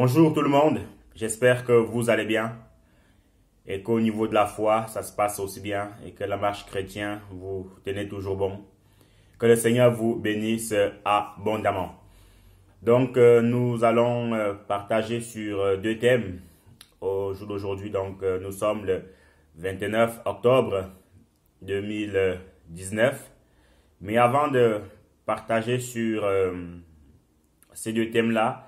Bonjour tout le monde, j'espère que vous allez bien et qu'au niveau de la foi, ça se passe aussi bien et que la marche chrétienne, vous tenez toujours bon. Que le Seigneur vous bénisse abondamment. Donc euh, nous allons euh, partager sur euh, deux thèmes au jour d'aujourd'hui. Donc nous sommes le 29 octobre 2019. Mais avant de partager sur ces deux thèmes-là,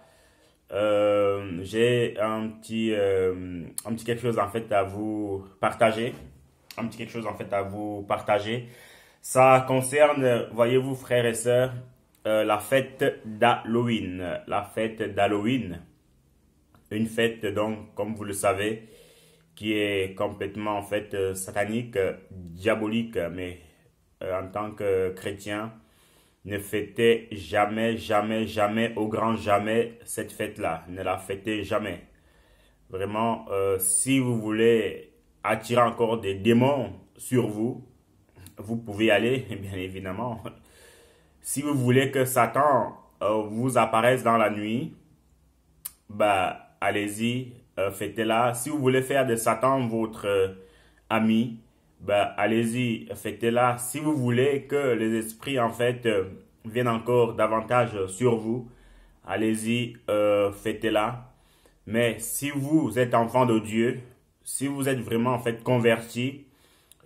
j'ai un petit, euh, un petit quelque chose en fait à vous partager. Un petit quelque chose en fait à vous partager. Ça concerne, voyez-vous frères et sœurs, euh, la fête d'Halloween. La fête d'Halloween. Une fête donc, comme vous le savez, qui est complètement en fait euh, satanique, diabolique. Mais en tant que chrétien, ne fêtez jamais, jamais, jamais, au grand jamais cette fête-là. Ne la fêtez jamais. Vraiment, euh, si vous voulez attirer encore des démons sur vous, vous pouvez y aller, bien évidemment. Si vous voulez que Satan euh, vous apparaisse dans la nuit, bah, allez-y, euh, fêtez-la. Si vous voulez faire de Satan votre ami, bah, allez-y, fêtez la Si vous voulez que les esprits, en fait, euh, viennent encore davantage sur vous, allez-y, euh, faites-la. Mais si vous êtes enfant de Dieu, si vous êtes vraiment, en fait, converti,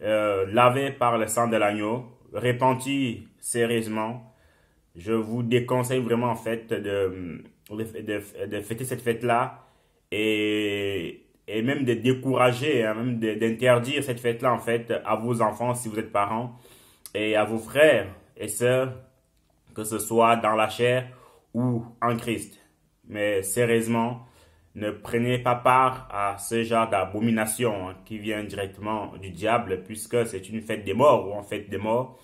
euh, lavé par le sang de l'agneau, répondit sérieusement, je vous déconseille vraiment, en fait, de, de, de fêter cette fête-là et et même de décourager, hein, même d'interdire cette fête-là en fait à vos enfants si vous êtes parents et à vos frères et sœurs, que ce soit dans la chair ou en Christ. Mais sérieusement, ne prenez pas part à ce genre d'abomination hein, qui vient directement du diable puisque c'est une fête des morts ou en fête des morts.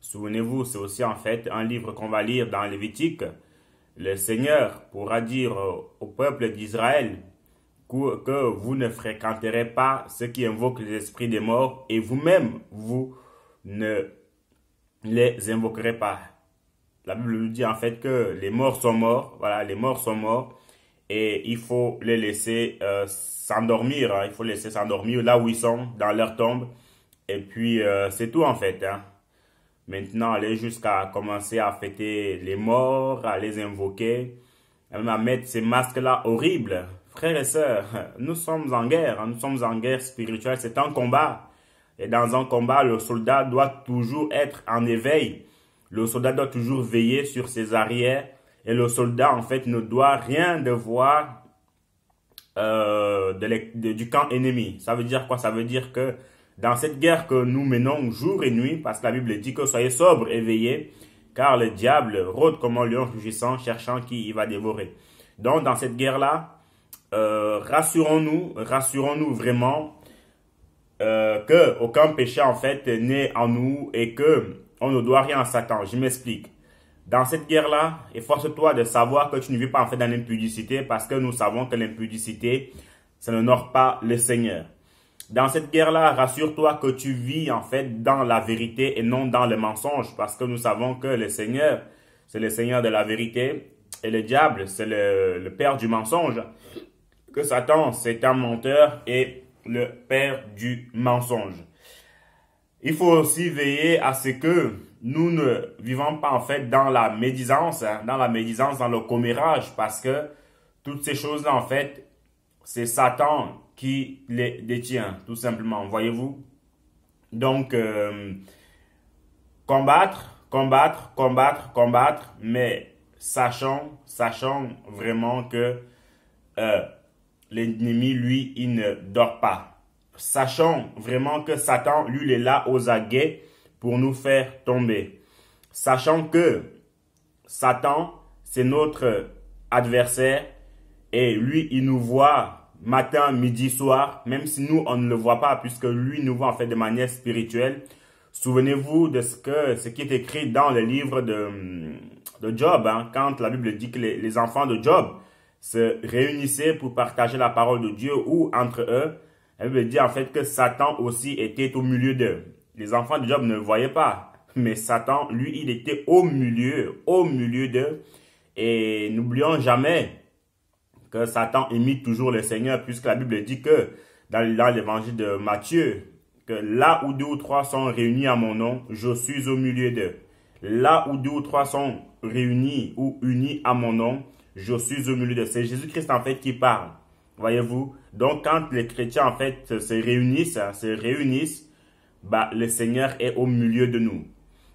Souvenez-vous, c'est aussi en fait un livre qu'on va lire dans Lévitique. Le Seigneur pourra dire au peuple d'Israël que vous ne fréquenterez pas ceux qui invoquent les esprits des morts et vous-même, vous ne les invoquerez pas. La Bible nous dit en fait que les morts sont morts, voilà, les morts sont morts et il faut les laisser euh, s'endormir, hein. il faut les laisser s'endormir là où ils sont, dans leur tombe. Et puis euh, c'est tout en fait. Hein. Maintenant, aller jusqu'à commencer à fêter les morts, à les invoquer, même à mettre ces masques-là horribles Frères et sœurs, nous sommes en guerre, hein. nous sommes en guerre spirituelle, c'est un combat. Et dans un combat, le soldat doit toujours être en éveil. Le soldat doit toujours veiller sur ses arrières. Et le soldat, en fait, ne doit rien devoir euh, du camp ennemi. Ça veut dire quoi Ça veut dire que dans cette guerre que nous menons jour et nuit, parce que la Bible dit que soyez sobres et car le diable rôde comme un lion rugissant, cherchant qui il va dévorer. Donc, dans cette guerre-là, euh, rassurons-nous, rassurons-nous vraiment euh, que aucun péché en fait n'est en nous et que on ne doit rien à Satan. Je m'explique. Dans cette guerre-là, efforce-toi de savoir que tu ne vis pas en fait dans l'impudicité parce que nous savons que l'impudicité, ça n'honore pas le Seigneur. Dans cette guerre-là, rassure-toi que tu vis en fait dans la vérité et non dans le mensonge parce que nous savons que le Seigneur, c'est le Seigneur de la vérité et le diable, c'est le père du mensonge que Satan, c'est un menteur et le père du mensonge. Il faut aussi veiller à ce que nous ne vivons pas en fait dans la médisance, hein, dans la médisance, dans le commérage, parce que toutes ces choses-là, en fait, c'est Satan qui les détient, tout simplement, voyez-vous. Donc, euh, combattre, combattre, combattre, combattre, mais sachant, sachant vraiment que euh, l'ennemi, lui, il ne dort pas. Sachant vraiment que Satan, lui, il est là aux aguets pour nous faire tomber. Sachant que Satan, c'est notre adversaire et lui, il nous voit matin, midi, soir, même si nous, on ne le voit pas puisque lui nous voit en fait de manière spirituelle. Souvenez-vous de ce, que, ce qui est écrit dans le livre de, Job, hein, quand la Bible dit que les enfants de Job, se réunissaient pour partager la parole de Dieu ou entre eux, elle veut dire en fait que Satan aussi était au milieu d'eux. Les enfants de Job ne le voyaient pas, mais Satan, lui, il était au milieu, au milieu d'eux. Et n'oublions jamais que Satan imite toujours le Seigneur, puisque la Bible dit que dans l'évangile de Matthieu, que là où deux ou trois sont réunis à mon nom, je suis au milieu d'eux. Là où deux ou trois sont réunis ou unis à mon nom, je suis au milieu de C'est Jésus-Christ en fait qui parle. Voyez-vous Donc quand les chrétiens en fait se réunissent, hein, se réunissent, bah, le Seigneur est au milieu de nous.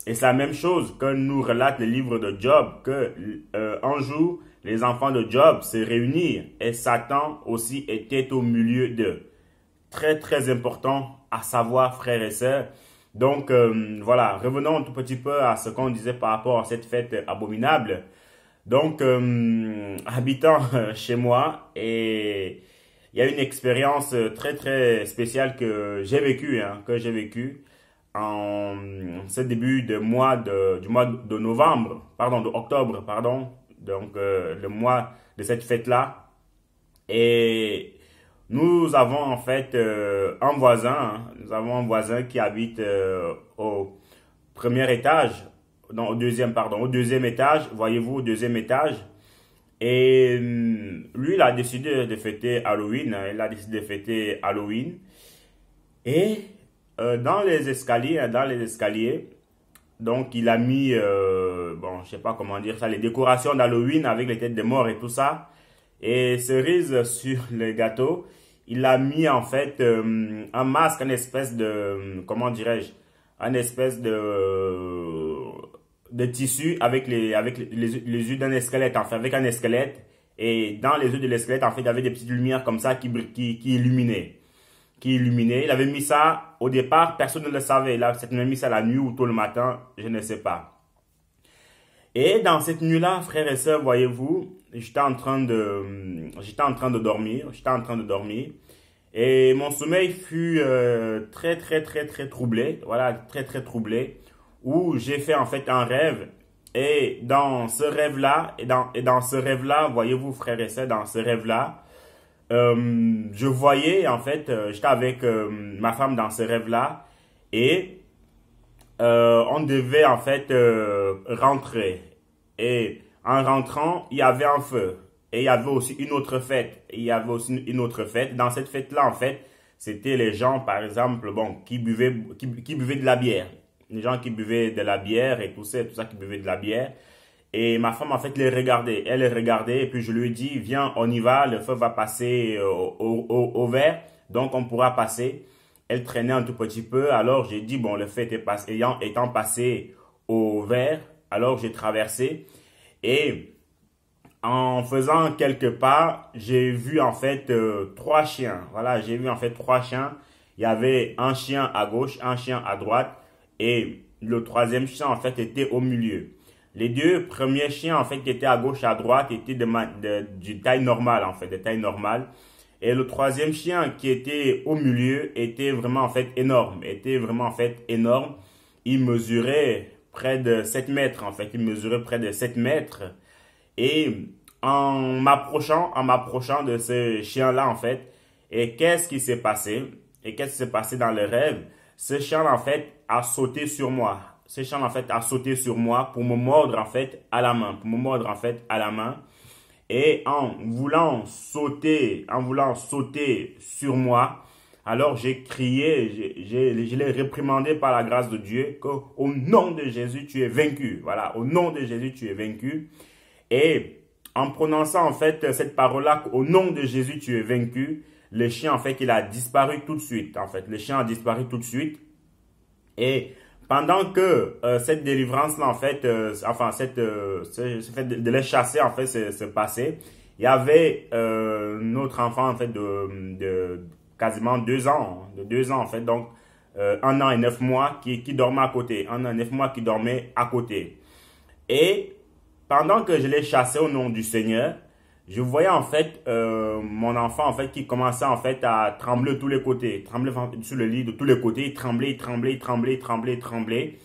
Et c'est la même chose que nous relate le livre de Job, que euh, un jour, les enfants de Job se réunissent et Satan aussi était au milieu d'eux. Très très important à savoir, frères et sœurs. Donc euh, voilà, revenons un tout petit peu à ce qu'on disait par rapport à cette fête abominable. Donc, euh, habitant euh, chez moi, et il y a une expérience euh, très très spéciale que j'ai vécue, hein, que j'ai vécue en ce début de mois du mois de novembre, pardon, de octobre, pardon, donc le mois de cette fête-là. Et nous avons en fait un voisin, hein. nous avons un voisin qui habite au premier étage, non, au deuxième, pardon, au deuxième étage, voyez-vous, au deuxième étage. Et hum, lui, il a décidé de fêter Halloween. Hein, il a décidé de fêter Halloween. Et euh, dans les escaliers, hein, dans les escaliers, donc il a mis, euh, bon, je sais pas comment dire ça, les décorations d'Halloween avec les têtes de mort et tout ça. Et cerise sur le gâteau, il a mis en fait hum, un masque, une espèce de, hum, comment dirais-je, un espèce de de tissus avec les, avec les, yeux d'un squelette en fait, avec un squelette Et dans les yeux de l'esquelette, en fait, il y avait des petites lumières comme ça qui, qui, qui illuminaient. Qui Il avait mis ça au départ, personne ne le savait. Là, avait mis ça la nuit ou tôt le matin, je ne sais pas. Et dans cette nuit-là, frère et sœurs, voyez-vous, j'étais en train de, hum, j'étais en train de dormir, j'étais en train de dormir. Et mon sommeil fut euh, très, très, très, très troublé. Voilà, très, très troublé où j'ai fait en fait un rêve. Et dans ce rêve-là, et dans, et dans ce rêve-là, voyez-vous frères et dans ce rêve-là, euh, je voyais en fait, euh, j'étais avec euh, ma femme dans ce rêve-là et on devait en fait rentrer. Et en rentrant, il y avait un feu. Et il y avait aussi une autre fête. il y avait aussi une autre fête. Dans cette fête-là, en fait, c'était les gens, par exemple, bon, qui buvaient, qui buvaient de la bière les gens qui buvaient de la bière et tout ça, tout ça qui buvaient de la bière. Et ma femme, en fait, les regardait. Elle les regardait et puis je lui ai dit, viens, on y va, le feu va passer euh, au, vert, donc on pourra passer. Elle traînait un tout petit peu, alors j'ai dit, bon, le feu était passé, étant passé au vert, alors j'ai traversé. Et en faisant quelques pas, j'ai vu en fait euh, trois chiens. Voilà, j'ai vu en fait trois chiens. Il y avait un chien à gauche, un chien à droite et le troisième chien en fait était au milieu. Les deux premiers chiens en fait qui étaient à gauche à droite étaient de, de, taille normale en fait, de taille normale. Et le troisième chien qui était au milieu était vraiment en fait énorme, était vraiment en fait énorme. Il mesurait près de 7 mètres en fait, il mesurait près de 7 mètres. Et en m'approchant, en m'approchant de ce chien-là en fait, et qu'est-ce qui s'est passé Et qu'est-ce qui s'est passé dans le rêve ce chien, en fait a sauté sur moi. ce chien, en fait a sauté sur moi pour me mordre en fait à la main, pour me mordre en fait à la main. Et en voulant sauter, en voulant sauter sur moi, alors j'ai crié, je l'ai réprimandé par la grâce de Dieu que au nom de Jésus tu es vaincu. Voilà, au nom de Jésus tu es vaincu. Et en prononçant en fait cette parole-là, au nom de Jésus tu es vaincu, le chien, en fait, il a disparu tout de suite. En fait, le chien a disparu tout de suite. Et pendant que euh, cette délivrance-là, en fait, euh, enfin, cette, euh, ce, fait de, les chasser, en fait, se passé, il y avait euh, notre enfant, en fait, de, de, quasiment deux ans, de deux ans, en fait, donc un an et neuf mois qui, qui dormait à côté, un an et neuf mois qui dormait à côté. Et pendant que je les chassais au nom du Seigneur, je voyais en fait euh, mon enfant en fait qui commençait en fait à trembler de tous les côtés, trembler sur le lit de tous les côtés, trembler, trembler, trembler, trembler, trembler.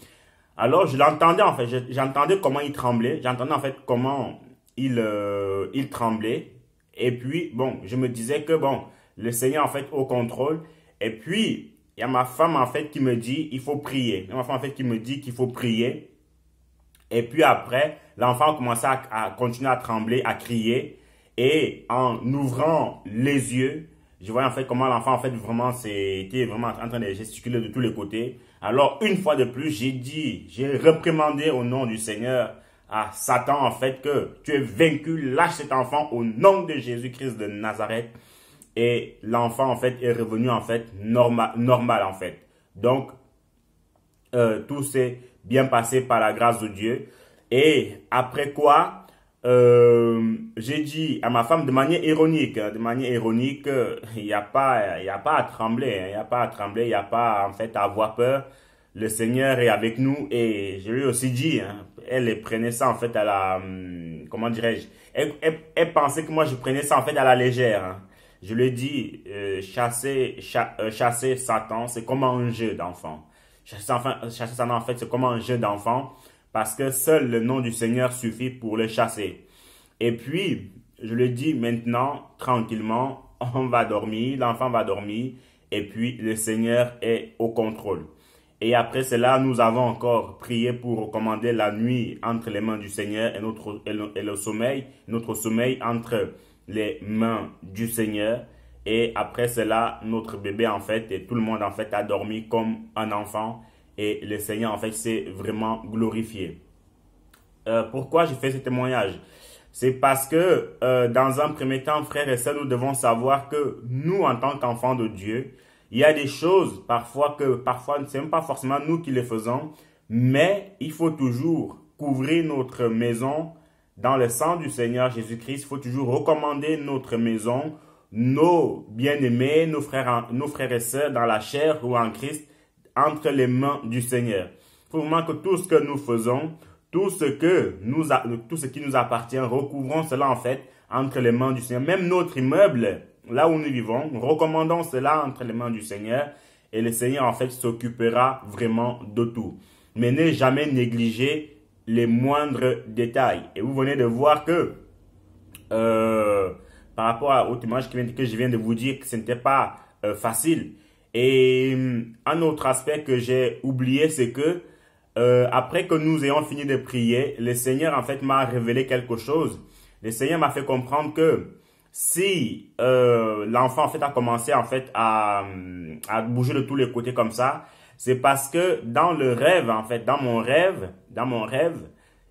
Alors je l'entendais en fait, j'entendais comment il tremblait, j'entendais en fait comment il euh, il tremblait. Et puis bon, je me disais que bon, le Seigneur en fait au contrôle. Et puis il y a ma femme en fait qui me dit il faut prier. Il y a ma femme en fait qui me dit qu'il faut prier. Et puis après, l'enfant commençait à continuer à trembler, à crier. Et en ouvrant les yeux, je voyais en fait comment l'enfant en fait vraiment c'était vraiment en train de gesticuler de tous les côtés. Alors une fois de plus, j'ai dit, j'ai réprimandé au nom du Seigneur à Satan en fait que tu es vaincu, lâche cet enfant au nom de Jésus-Christ de Nazareth. Et l'enfant en fait est revenu en fait normal, normal en fait. Donc euh, tout s'est bien passé par la grâce de Dieu. Et après quoi, euh, j'ai dit à ma femme de manière ironique, de manière ironique, euh, il n'y a pas, il hein, a pas à trembler, il n'y a pas à trembler, il n'y a pas en fait à avoir peur. Le Seigneur est avec nous et je lui ai aussi dit, hein, elle prenait ça en fait à la, hum, comment dirais-je, elle, pensait que moi je prenais ça en fait à la légère. Hein. Je lui ai dit, euh, chasser, chasser Satan, c'est comme un jeu d'enfant. chasser Satan en fait, c'est comme un jeu d'enfant parce que seul le nom du Seigneur suffit pour le chasser. Et puis, je le dis maintenant, tranquillement, on va dormir, l'enfant va dormir, et puis le Seigneur est au contrôle. Et après cela, nous avons encore prié pour recommander la nuit entre les mains du Seigneur et, notre, et le sommeil, notre sommeil entre les mains du Seigneur. Et après cela, notre bébé, en fait, et tout le monde, en fait, a dormi comme un enfant et le Seigneur en fait s'est vraiment glorifié. Euh, pourquoi j'ai fait ce témoignage C'est parce que euh, dans un premier temps, frères et sœurs, nous devons savoir que nous, en tant qu'enfants de Dieu, il y a des choses parfois que parfois ce pas forcément nous qui les faisons, mais il faut toujours couvrir notre maison dans le sang du Seigneur Jésus-Christ. Il faut toujours recommander notre maison, nos bien-aimés, nos frères, nos frères et sœurs dans la chair ou en Christ entre les mains du Seigneur. Il faut vraiment que tout ce que nous faisons, tout ce, que nous a, tout ce qui nous appartient, recouvrons cela en fait entre les mains du Seigneur. Même notre immeuble, là où nous vivons, nous recommandons cela entre les mains du Seigneur et le Seigneur en fait s'occupera vraiment de tout. Mais n'est jamais négligé les moindres détails. Et vous venez de voir que euh, par rapport à l'autre image que je viens de vous dire que ce n'était pas euh, facile, et euh, un autre aspect que j'ai oublié, c'est que euh, après que nous ayons fini de prier, le Seigneur en fait m'a révélé quelque chose. Le Seigneur m'a fait comprendre que si euh, l'enfant en fait a commencé en fait à, à bouger de tous les côtés comme ça, c'est parce que dans le rêve en fait, dans mon rêve, dans mon rêve,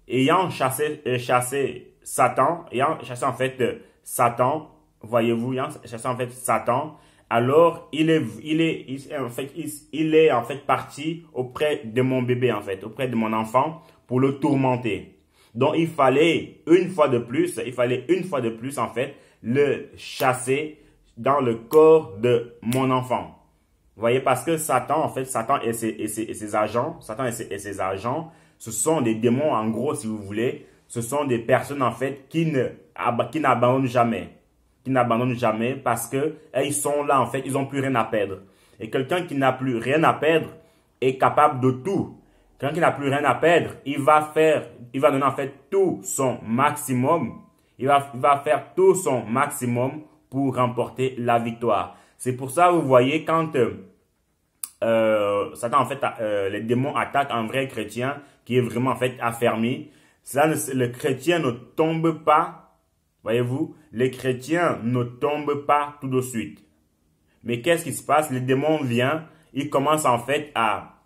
ayant chassé euh, chassé Satan, ayant chassé en fait euh, Satan, voyez-vous, ayant chassé en fait Satan, alors il est, en fait, il, est en fait parti auprès de mon bébé en fait, auprès de mon enfant pour le tourmenter. Donc il fallait une fois de plus, il fallait une fois de plus en fait le chasser dans le corps de mon enfant. Vous voyez parce que Satan en fait, Satan et ses, agents, Satan et ses, agents, ce sont des démons en gros si vous voulez, ce sont des personnes en fait qui qui n'abandonnent jamais qui n'abandonnent jamais parce que eh, ils sont là en fait, ils n'ont plus rien à perdre. Et quelqu'un qui n'a plus rien à perdre est capable de tout. quand il n'a plus rien à perdre, il va faire, il va donner en fait tout son maximum. Il va, il va faire tout son maximum pour remporter la victoire. C'est pour ça, vous voyez, quand euh, euh Satan, en fait, euh, les démons attaquent un vrai chrétien qui est vraiment, en fait, affermi, ça, le chrétien ne tombe pas Voyez-vous, les chrétiens ne tombent pas tout de suite. Mais qu'est-ce qui se passe les démons vient, il commence en fait à,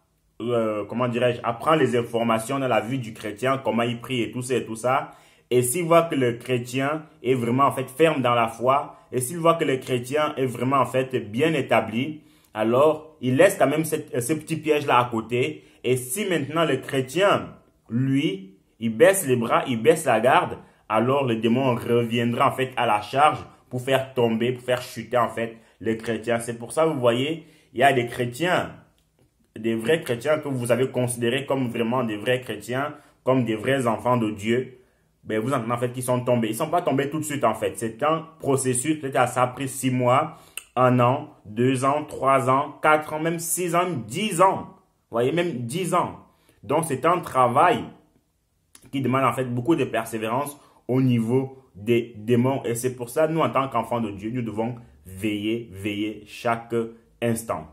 euh, comment dirais-je, à prendre les informations dans la vie du chrétien, comment il prie et tout ça et tout ça. Et s'il voit que le chrétien est vraiment en fait ferme dans la foi, et s'il voit que le chrétien est vraiment en fait bien établi, alors il laisse quand même euh, ce petit piège-là à côté. Et si maintenant le chrétien, lui, il baisse les bras, il baisse la garde, alors le démon reviendra en fait à la charge pour faire tomber, pour faire chuter en fait les chrétiens. C'est pour ça, vous voyez, il y a des chrétiens, des vrais chrétiens que vous avez considérés comme vraiment des vrais chrétiens, comme des vrais enfants de Dieu. Ben, vous entendez en fait qu'ils sont tombés. Ils ne sont pas tombés tout de suite en fait. C'est un processus, peut-être ça a pris six mois, un an, deux ans, trois ans, quatre ans, même six ans, dix ans. Vous voyez, même dix ans. Donc c'est un travail qui demande en fait beaucoup de persévérance, au niveau des démons. Et c'est pour ça, nous, en tant qu'enfants de Dieu, nous devons veiller, veiller chaque instant.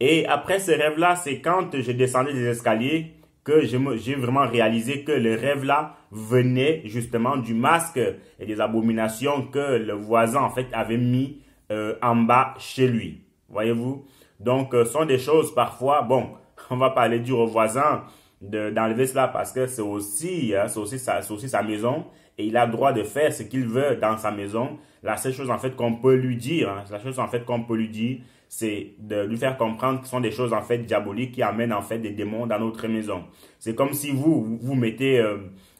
Et après ce rêve-là, c'est quand je descendais des escaliers que j'ai vraiment réalisé que le rêve-là venait justement du masque et des abominations que le voisin, en fait, avait mis euh, en bas chez lui. Voyez-vous Donc, euh, sont des choses parfois, bon, on va parler du voisin, d'enlever cela parce que c'est aussi, hein, aussi, sa, aussi sa maison et il a droit de faire ce qu'il veut dans sa maison. La seule chose en fait qu'on peut lui dire, hein, la chose en fait qu'on peut lui dire, c'est de lui faire comprendre que ce sont des choses en fait diaboliques qui amènent en fait des démons dans notre maison. C'est comme si vous, vous mettez euh,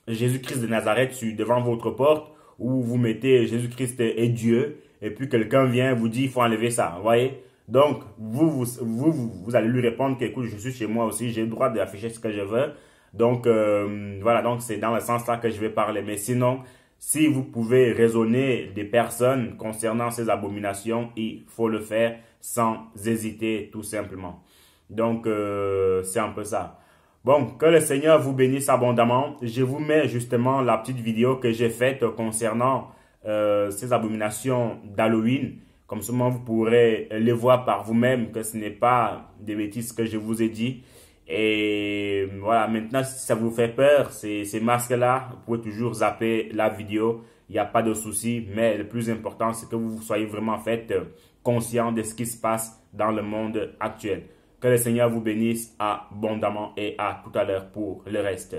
Jésus-Christ de Nazareth sur, devant votre porte ou vous mettez Jésus-Christ et Dieu et puis quelqu'un vient vous dit il faut enlever ça, voyez donc, vous, vous, vous, allez lui répondre qu'écoute, je suis chez moi aussi, j'ai le droit d'afficher ce que je veux. Donc, euh, voilà, donc c'est dans le sens là que je vais parler. Mais sinon, si vous pouvez raisonner des personnes concernant ces abominations, il faut le faire sans hésiter, tout simplement. Donc, euh, c'est un peu ça. Bon, que le Seigneur vous bénisse abondamment. Je vous mets justement la petite vidéo que j'ai faite concernant euh, ces abominations d'Halloween. Comme seulement vous pourrez les voir par vous-même, que ce n'est pas des bêtises que je vous ai dit. Et voilà, maintenant, si ça vous fait peur, ces, ces masques-là, vous pouvez toujours zapper la vidéo. Il n'y a pas de souci. Mais le plus important, c'est que vous soyez vraiment fait euh, conscient de ce qui se passe dans le monde actuel. Que le Seigneur vous bénisse abondamment et à tout à l'heure pour le reste.